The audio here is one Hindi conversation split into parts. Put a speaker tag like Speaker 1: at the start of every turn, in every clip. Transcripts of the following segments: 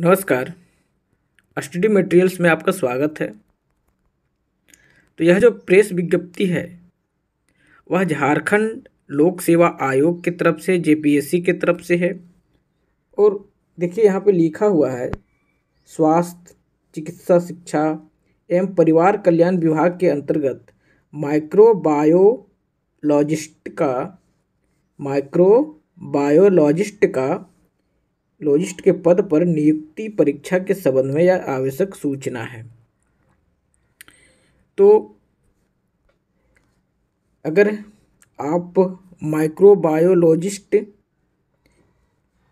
Speaker 1: नमस्कार स्टडी मटेरियल्स में आपका स्वागत है तो यह जो प्रेस विज्ञप्ति है वह झारखंड लोक सेवा आयोग की तरफ से जेपीएससी की तरफ से है और देखिए यहाँ पे लिखा हुआ है स्वास्थ्य चिकित्सा शिक्षा एवं परिवार कल्याण विभाग के अंतर्गत माइक्रोबायोलॉजिस्ट का माइक्रोबायोलॉजिस्ट का लॉजिस्ट के पद पर नियुक्ति परीक्षा के संबंध में यह आवश्यक सूचना है तो अगर आप माइक्रोबायोलॉजिस्ट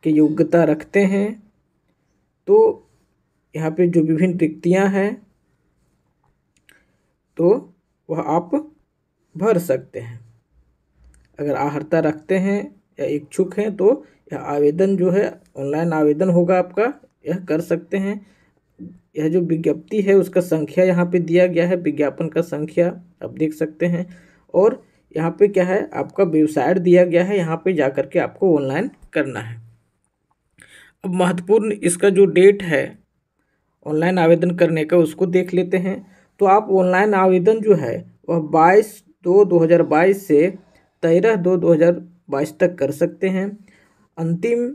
Speaker 1: के योग्यता रखते हैं तो यहाँ पे जो विभिन्न रिक्तियाँ हैं तो वह आप भर सकते हैं अगर आहर्ता रखते हैं या इच्छुक हैं तो यह आवेदन जो है ऑनलाइन आवेदन होगा आपका यह कर सकते हैं यह जो विज्ञप्ति है उसका संख्या यहाँ पे दिया गया है विज्ञापन का संख्या आप देख सकते हैं और यहाँ पे क्या है आपका वेबसाइट दिया गया है यहाँ पे जा कर के आपको ऑनलाइन करना है अब महत्वपूर्ण इसका जो डेट है ऑनलाइन आवेदन करने का उसको देख लेते हैं तो आप ऑनलाइन आवेदन जो है वह बाईस दो दो हज़ार बाईस से तेरह दो दो हज़ार बाईस तक कर सकते हैं अंतिम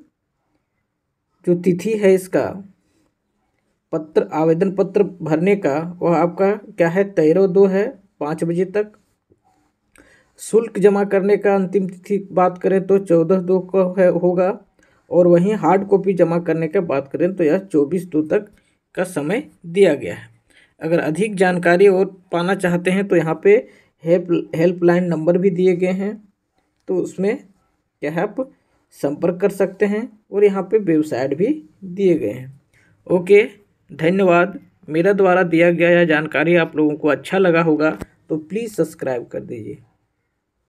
Speaker 1: जो तिथि है इसका पत्र आवेदन पत्र भरने का वह आपका क्या है तेरह दो है पाँच बजे तक शुल्क जमा करने का अंतिम तिथि बात करें तो चौदह दो का है होगा और वहीं हार्ड कॉपी जमा करने का बात करें तो यह चौबीस दो तक का समय दिया गया है अगर अधिक जानकारी और पाना चाहते हैं तो यहाँ पे हेल्प हेल्पलाइन नंबर भी दिए गए हैं तो उसमें क्या है आप संपर्क कर सकते हैं और यहाँ पे वेबसाइट भी दिए गए हैं ओके धन्यवाद मेरा द्वारा दिया गया यह जानकारी आप लोगों को अच्छा लगा होगा तो प्लीज़ सब्सक्राइब कर दीजिए